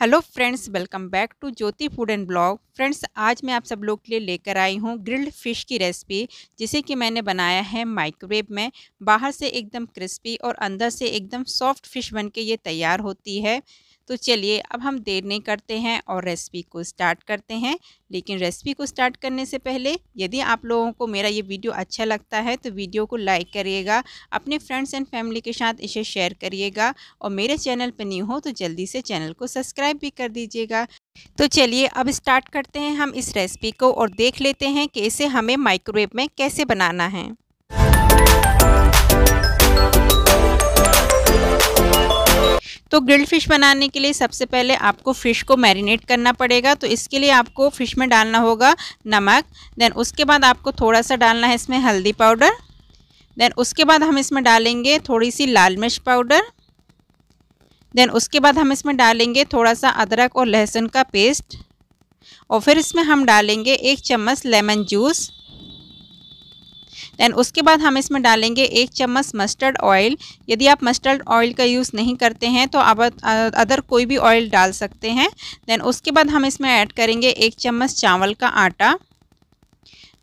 hello friends welcome back to Jyoti food and blog friends आज मैं आप सब लोग के लिए लेकर आई हूँ ग्रिल्ड फिश की रेसिपी जिसे कि मैंने बनाया है माइक्रोवेव में बाहर से एकदम क्रिस्पी और अंदर से एकदम सॉफ्ट फिश बन के ये तैयार होती है तो चलिए अब हम देर नहीं करते हैं और रेसिपी को स्टार्ट करते हैं लेकिन रेसिपी को स्टार्ट करने से पहले यदि आप लोगों को मेरा ये वीडियो अच्छा लगता है तो वीडियो को लाइक करिएगा अपने फ्रेंड्स एंड फैमिली के साथ इसे शेयर करिएगा और मेरे चैनल पर न्यू हो तो जल्दी से चैनल को सब्सक्राइब भी कर दीजिएगा तो चलिए अब स्टार्ट करते हैं हम इस रेसिपी को और देख लेते हैं कि इसे हमें माइक्रोवेव में कैसे बनाना है तो ग्रिल्ड फिश बनाने के लिए सबसे पहले आपको फ़िश को मैरिनेट करना पड़ेगा तो इसके लिए आपको फ़िश में डालना होगा नमक देन उसके बाद आपको थोड़ा सा डालना है इसमें हल्दी पाउडर देन उसके बाद हम इसमें डालेंगे थोड़ी सी लाल मिर्च पाउडर देन उसके बाद हम इसमें डालेंगे थोड़ा सा अदरक और लहसुन का पेस्ट और फिर इसमें हम डालेंगे एक चम्मच लेमन जूस दैन उसके बाद हम इसमें डालेंगे एक चम्मच मस्टर्ड ऑयल यदि आप मस्टर्ड ऑयल का यूज़ नहीं करते हैं तो आप अदर कोई भी ऑयल डाल सकते हैं दैन उसके बाद हम इसमें ऐड करेंगे एक चम्मच चावल का आटा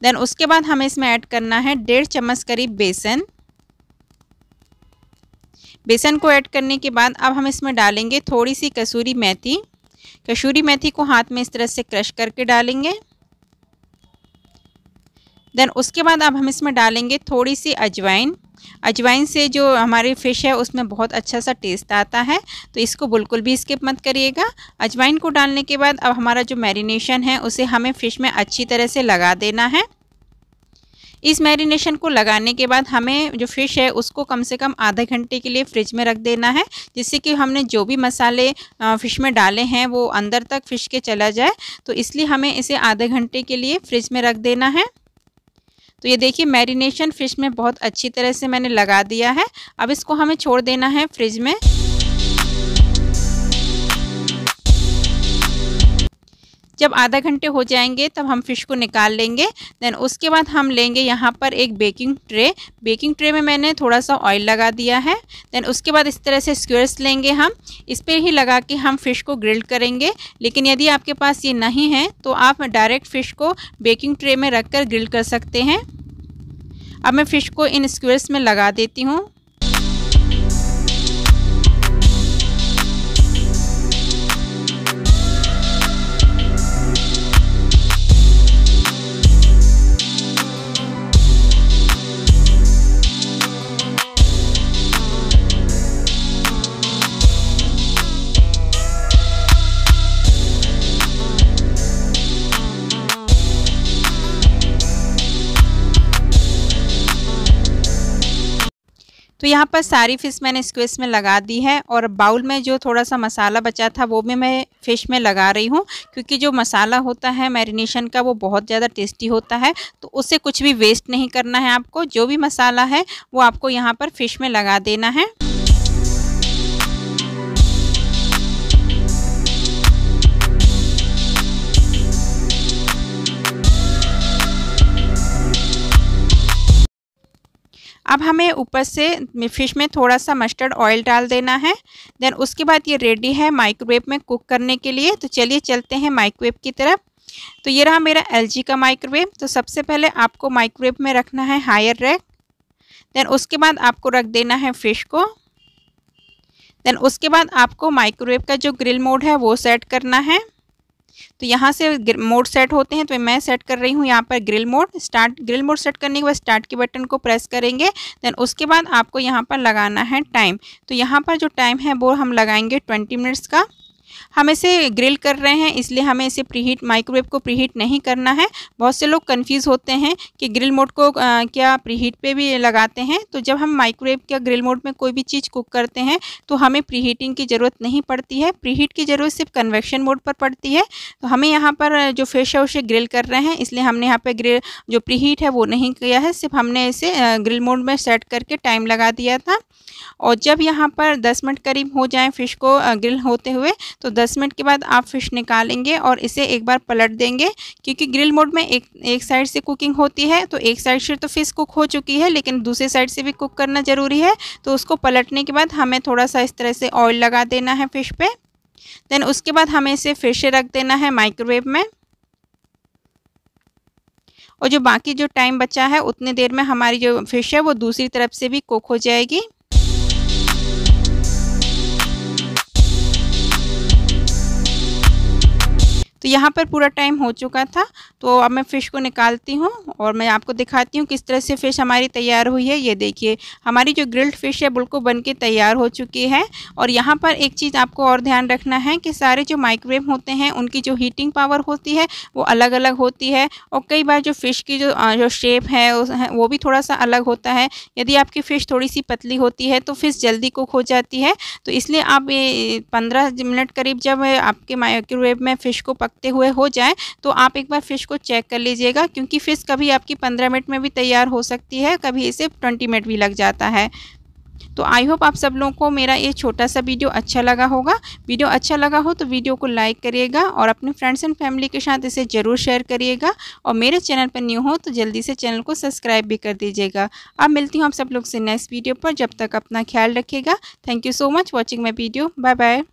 देन उसके बाद हमें इसमें ऐड करना है डेढ़ चम्मच करीब बेसन बेसन को ऐड करने के बाद अब हम इसमें डालेंगे थोड़ी सी कसूरी मेथी कसूरी मेथी को हाथ में इस तरह से क्रश करके डालेंगे देन उसके बाद अब हम इसमें डालेंगे थोड़ी सी अजवाइन अजवाइन से जो हमारी फ़िश है उसमें बहुत अच्छा सा टेस्ट आता है तो इसको बिल्कुल भी स्किप मत करिएगा अजवाइन को डालने के बाद अब हमारा जो मैरिनेशन है उसे हमें फ़िश में अच्छी तरह से लगा देना है इस मैरिनेशन को लगाने के बाद हमें जो फ़िश है उसको कम से कम आधे घंटे के लिए फ्रिज में रख देना है जिससे कि हमने जो भी मसाले फ़िश में डाले हैं वो अंदर तक फ़िश के चला जाए तो इसलिए हमें इसे आधे घंटे के लिए फ्रिज में रख देना है तो ये देखिए मैरिनेशन फ़िश में बहुत अच्छी तरह से मैंने लगा दिया है अब इसको हमें छोड़ देना है फ्रिज में जब आधा घंटे हो जाएंगे तब हम फ़िश को निकाल लेंगे देन उसके बाद हम लेंगे यहाँ पर एक बेकिंग ट्रे बेकिंग ट्रे में मैंने थोड़ा सा ऑयल लगा दिया है देन उसके बाद इस तरह से स्क्वेयर्स लेंगे हम इस पर ही लगा के हम फ़िश को ग्रिल करेंगे लेकिन यदि आपके पास ये नहीं है तो आप डायरेक्ट फ़िश को बेकिंग ट्रे में रख कर ग्रिल कर सकते हैं अब मैं फ़िश को इन स्क्वेयर्स में लगा देती हूँ तो यहाँ पर सारी फ़िश मैंने स्क्वेस में लगा दी है और बाउल में जो थोड़ा सा मसाला बचा था वो भी मैं फ़िश में लगा रही हूँ क्योंकि जो मसाला होता है मैरिनेशन का वो बहुत ज़्यादा टेस्टी होता है तो उससे कुछ भी वेस्ट नहीं करना है आपको जो भी मसाला है वो आपको यहाँ पर फ़िश में लगा देना है अब हमें ऊपर से फिश में थोड़ा सा मस्टर्ड ऑयल डाल देना है देन उसके बाद ये रेडी है माइक्रोवेव में कुक करने के लिए तो चलिए चलते हैं माइक्रोवेव की तरफ तो ये रहा मेरा एल का माइक्रोवेव तो सबसे पहले आपको माइक्रोवेव में रखना है हायर रैक देन उसके बाद आपको रख देना है फिश को देन उसके बाद आपको माइक्रोवेव का जो ग्रिल मोड है वो सेट करना है तो यहाँ से मोड सेट होते हैं तो मैं सेट कर रही हूँ यहाँ पर grill mode start grill mode set करने के बाद स्टार्ट के बटन को प्रेस करेंगे देन उसके बाद आपको यहाँ पर लगाना है टाइम तो यहाँ पर जो टाइम है वो हम लगाएंगे ट्वेंटी मिनट्स का हम इसे ग्रिल कर रहे हैं इसलिए हमें इसे प्रीहीट माइक्रोवेव को प्रीहीट नहीं करना है बहुत से लोग कन्फ्यूज़ होते हैं कि ग्रिल मोड को आ, क्या प्रीहीट पे भी लगाते हैं तो जब हम माइक्रोवेव या ग्रिल मोड में कोई भी चीज़ कुक करते हैं तो हमें प्रीहीटिंग की ज़रूरत नहीं पड़ती है प्रीहीट की ज़रूरत सिर्फ कन्वेक्शन मोड पर पड़ती है तो हमें यहाँ पर जो फिश है उसे ग्रिल कर रहे हैं इसलिए हमने यहाँ पर ग्रिल जो प्रीहीट है वो नहीं किया है सिर्फ हमने इसे ग्रिल मोड में सेट करके टाइम लगा दिया था और जब यहाँ पर दस मिनट करीब हो जाए फ़िश को ग्रिल होते हुए तो 10 मिनट के बाद आप फिश निकालेंगे और इसे एक बार पलट देंगे क्योंकि ग्रिल मोड में एक एक साइड से कुकिंग होती है तो एक साइड से तो फिश कुक हो चुकी है लेकिन दूसरे साइड से भी कुक करना ज़रूरी है तो उसको पलटने के बाद हमें थोड़ा सा इस तरह से ऑयल लगा देना है फिश पे देन उसके बाद हमें इसे फिर से रख देना है माइक्रोवेव में और जो बाकी जो टाइम बचा है उतने देर में हमारी जो फिश है वो दूसरी तरफ से भी कुक हो जाएगी तो यहाँ पर पूरा टाइम हो चुका था तो अब मैं फ़िश को निकालती हूँ और मैं आपको दिखाती हूँ किस तरह से फ़िश हमारी तैयार हुई है ये देखिए हमारी जो ग्रिल्ड फ़िश है बिल्कुल बन के तैयार हो चुकी है और यहाँ पर एक चीज़ आपको और ध्यान रखना है कि सारे जो माइक्रोवेव होते हैं उनकी जो हीटिंग पावर होती है वो अलग अलग होती है और कई बार जो फ़िश की जो जो शेप है वो भी थोड़ा सा अलग होता है यदि आपकी फ़िश थोड़ी सी पतली होती है तो फ़िश जल्दी कुक हो जाती है तो इसलिए आप पंद्रह मिनट करीब जब आपके माइक्रोवेव में फ़िश को पक पकते हुए हो जाए तो आप एक बार फ़िश को चेक कर लीजिएगा क्योंकि फ़िश कभी आपकी पंद्रह मिनट में भी तैयार हो सकती है कभी इसे ट्वेंटी मिनट भी लग जाता है तो आई होप आप सब लोगों को मेरा ये छोटा सा वीडियो अच्छा लगा होगा वीडियो अच्छा लगा हो तो वीडियो को लाइक करिएगा और अपने फ्रेंड्स एंड फैमिली के साथ इसे ज़रूर शेयर करिएगा और मेरे चैनल पर न्यू हो तो जल्दी से चैनल को सब्सक्राइब भी कर दीजिएगा अब मिलती हूँ आप सब लोग से नेक्स्ट वीडियो पर जब तक अपना ख्याल रखिएगा thank you so much watching my video bye bye